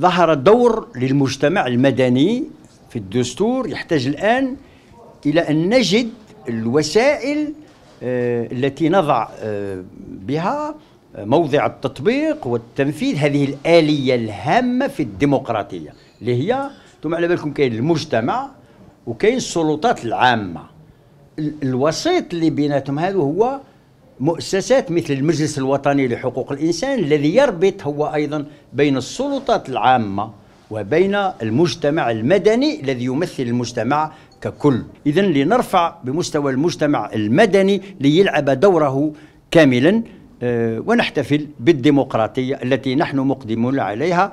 ظهر دور للمجتمع المدني في الدستور يحتاج الآن إلى أن نجد الوسائل آه، التي نضع آه، بها آه، موضع التطبيق والتنفيذ هذه الآلية الهامة في الديمقراطية اللي هي ثم على بالكم كاين المجتمع وكاين السلطات العامة الوسيط اللي بيناتهم هذا هو مؤسسات مثل المجلس الوطني لحقوق الإنسان الذي يربط هو أيضا بين السلطات العامة وبين المجتمع المدني الذي يمثل المجتمع ككل إذا لنرفع بمستوى المجتمع المدني ليلعب دوره كاملا آه، ونحتفل بالديمقراطية التي نحن مقدمون عليها